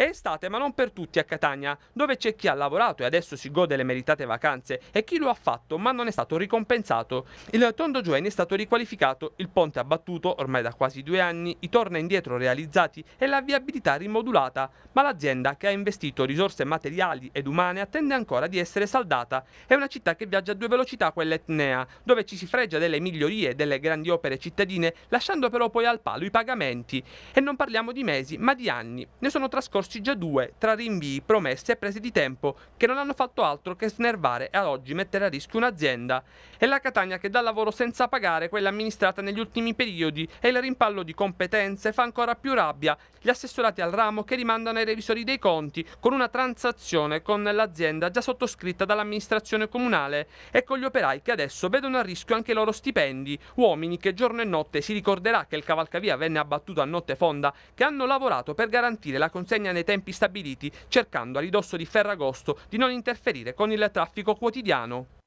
È estate, ma non per tutti a Catania, dove c'è chi ha lavorato e adesso si gode le meritate vacanze e chi lo ha fatto ma non è stato ricompensato. Il Tondo Giueni è stato riqualificato, il ponte abbattuto ormai da quasi due anni, i torna indietro realizzati e la viabilità rimodulata, ma l'azienda che ha investito risorse materiali ed umane attende ancora di essere saldata. È una città che viaggia a due velocità quella etnea, dove ci si fregia delle migliorie e delle grandi opere cittadine, lasciando però poi al palo i pagamenti. E non parliamo di mesi, ma di anni. Ne sono trascorsi trascorsi già due tra rinvii, promesse e prese di tempo che non hanno fatto altro che snervare e ad oggi mettere a rischio un'azienda. È la Catania che dà lavoro senza pagare quella amministrata negli ultimi periodi e il rimpallo di competenze fa ancora più rabbia gli assessorati al ramo che rimandano ai revisori dei conti con una transazione con l'azienda già sottoscritta dall'amministrazione comunale e con gli operai che adesso vedono a rischio anche i loro stipendi, uomini che giorno e notte si ricorderà che il cavalcavia venne abbattuto a notte fonda, che hanno lavorato per garantire la consegna Catania nei tempi stabiliti, cercando a ridosso di Ferragosto di non interferire con il traffico quotidiano.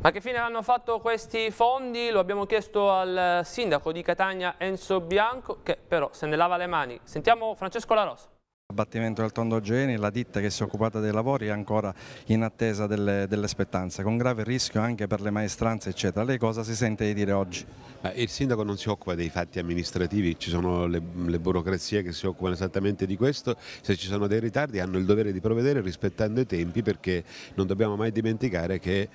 Ma che fine hanno fatto questi fondi? Lo abbiamo chiesto al sindaco di Catania Enzo Bianco che però se ne lava le mani. Sentiamo Francesco La abbattimento del tondo Geni, la ditta che si è occupata dei lavori è ancora in attesa delle, delle spettanze, con grave rischio anche per le maestranze eccetera. Lei cosa si sente di dire oggi? il sindaco non si occupa dei fatti amministrativi, ci sono le, le, burocrazie che si occupano esattamente di questo, se ci sono dei ritardi hanno il dovere di provvedere rispettando i tempi perché non dobbiamo mai dimenticare che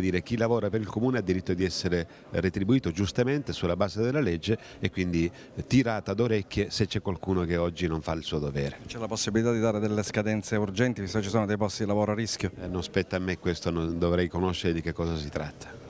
dire, chi lavora per il comune ha diritto di essere retribuito giustamente sulla base della legge e quindi tirata d'orecchie se c'è qualcuno che oggi non fa il suo dovere. C'è la possibilità di dare delle scadenze urgenti, visto che ci sono dei posti di lavoro a rischio? Eh, non spetta a me questo, non dovrei conoscere di che cosa si tratta.